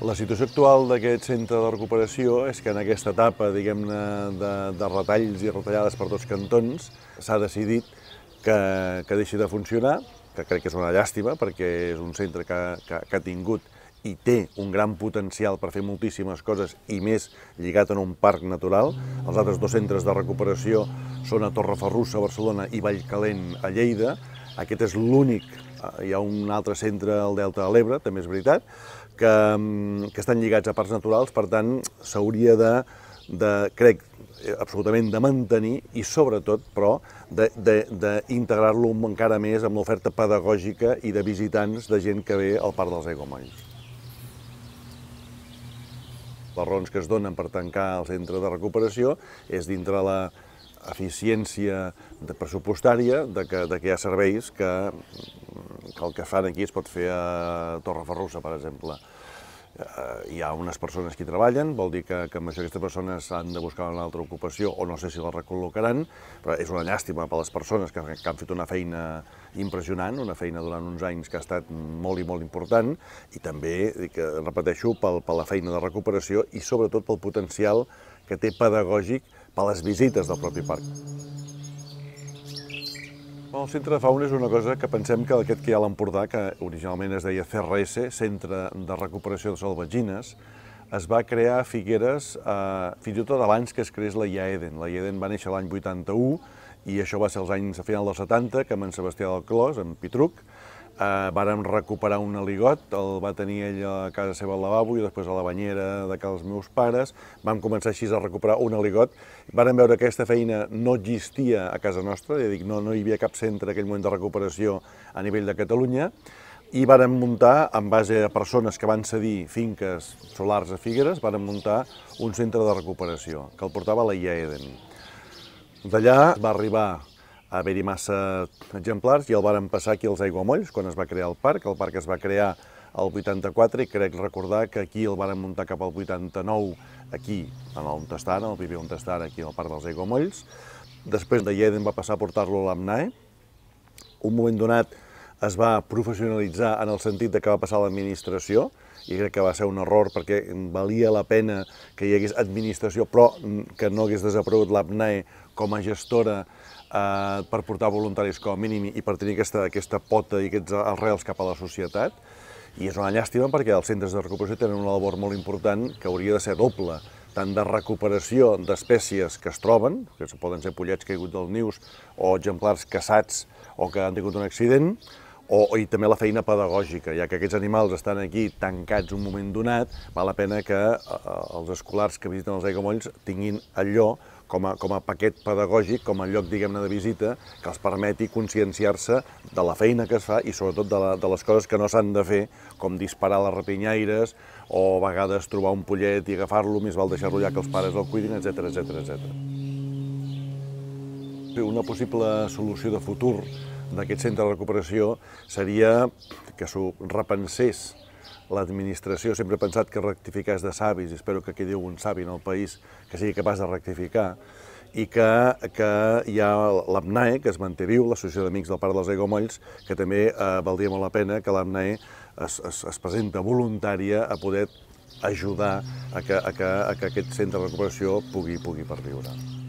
La situació actual d'aquest centre de recuperació és que en aquesta etapa diguem-ne de, de retalls i retallades per tots cantons s'ha decidit que, que deixi de funcionar, que crec que és una llàstima perquè és un centre que, que, que ha tingut i té un gran potencial per fer moltíssimes coses i més lligat en un parc natural. Els altres dos centres de recuperació són a Torreferrussa, a Barcelona, i Vallcalent, a Lleida. Aquest és l'únic eh, hi ha un altre centre al Delta de l'Ebre, també és veritat, que, mm, que estan lligats a parcs naturals, per tant, s'hauria de, de, crec, eh, absolutament de mantenir i sobretot, però, d'integrar-lo encara més amb l'oferta pedagògica i de visitants de gent que ve al Parc dels Egomolls. Les raons que es donen per tancar el centre de recuperació és dintre la eficiència de pressupostària de que, de que hi ha serveis que, que el que fan aquí es pot fer a Torreferrussa, per exemple eh, hi ha unes persones que treballen, vol dir que, que amb això aquestes persones han de buscar una altra ocupació o no sé si la recol·locaran, però és una llàstima per les persones que, que han fet una feina impressionant, una feina durant uns anys que ha estat molt i molt important i també, que repeteixo, pel, per la feina de recuperació i sobretot pel potencial que té pedagògic per les visites del propi parc el centre de fauna és una cosa que pensem que aquest que hi ha a l'Empordà, que originalment es deia CRS, Centre de Recuperació de Salvagines, es va crear a Figueres eh, fins i tot abans que es creés la IAEDEN. La IAEDEN va néixer l'any 81 i això va ser els anys a final dels 70 que amb en Sebastià del Clos, en Pitruc, Eh, vàrem recuperar un aligot, el va tenir ell a casa seva al lavabo i després a la banyera de casa dels meus pares. Vam començar així a recuperar un aligot. Vàrem veure que aquesta feina no existia a casa nostra, ja dic, no, no hi havia cap centre en aquell moment de recuperació a nivell de Catalunya, i varen muntar, en base a persones que van cedir finques solars a Figueres, varen muntar un centre de recuperació, que el portava la IAEDEN. D'allà va arribar haver-hi massa exemplars i el varen passar aquí als Aiguamolls, quan es va crear el parc. El parc es va crear el 84 i crec recordar que aquí el varen muntar cap al 89, aquí, en el Montestan, el viver Montestan, aquí al parc dels Aiguamolls. Després de Lleden va passar a portar-lo a l'AMNAE. Un moment donat es va professionalitzar en el sentit de que va passar a l'administració, i crec que va ser un error perquè valia la pena que hi hagués administració, però que no hagués desaparegut l'APNAE com a gestora eh, per portar voluntaris com a mínim i per tenir aquesta, aquesta pota i aquests arrels cap a la societat. I és una llàstima perquè els centres de recuperació tenen una labor molt important que hauria de ser doble, tant de recuperació d'espècies que es troben, que poden ser pollets caiguts dels nius o exemplars caçats o que han tingut un accident, o, i també la feina pedagògica, ja que aquests animals estan aquí tancats un moment donat, val la pena que eh, els escolars que visiten els aigamolls tinguin allò com a, com a paquet pedagògic, com a lloc diguem-ne de visita, que els permeti conscienciar-se de la feina que es fa i sobretot de, la, de les coses que no s'han de fer, com disparar les rapinyaires o a vegades trobar un pollet i agafar-lo, més val deixar-lo allà que els pares el cuidin, etc etc etc. Una possible solució de futur d'aquest centre de recuperació seria que s'ho repensés l'administració, sempre he pensat que rectificar és de savis, i espero que quedi un savi en el país que sigui capaç de rectificar, i que, que hi ha l'APNAE, que es manté viu, l'Associació d'Amics del Parc dels Aigomolls, que també eh, valdria molt la pena que l'APNAE es, es, es presenta voluntària a poder ajudar a que, a que, a que aquest centre de recuperació pugui, pugui perviure.